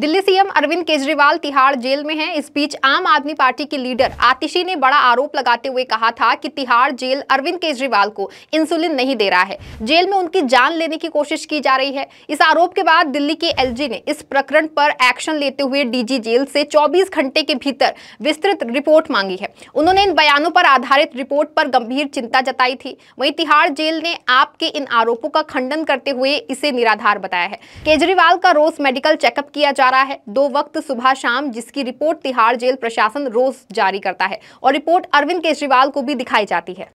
Delhi CM Arvind Kejriwal Tihar jail में हैं। इस बीच आम आदमी पार्टी के लीडर आतिशी ने बड़ा आरोप लगाते हुए कहा था कि तिहाड़ जेल अरविंद केजरीवाल को इंसुलिन नहीं दे रहा है जेल में उनकी जान लेने की कोशिश की जा रही है इस आरोप के बाद दिल्ली के एलजी ने इस प्रकरण पर एक्शन लेते हुए डीजी जेल से चौबीस घंटे के भीतर विस्तृत रिपोर्ट मांगी है उन्होंने इन बयानों पर आधारित रिपोर्ट पर गंभीर चिंता जताई थी वही तिहाड़ जेल ने आपके इन आरोपों का खंडन करते हुए इसे निराधार बताया है केजरीवाल का रोज मेडिकल चेकअप किया जा जा रहा है दो वक्त सुबह शाम जिसकी रिपोर्ट तिहाड़ जेल प्रशासन रोज जारी करता है और रिपोर्ट अरविंद केजरीवाल को भी दिखाई जाती है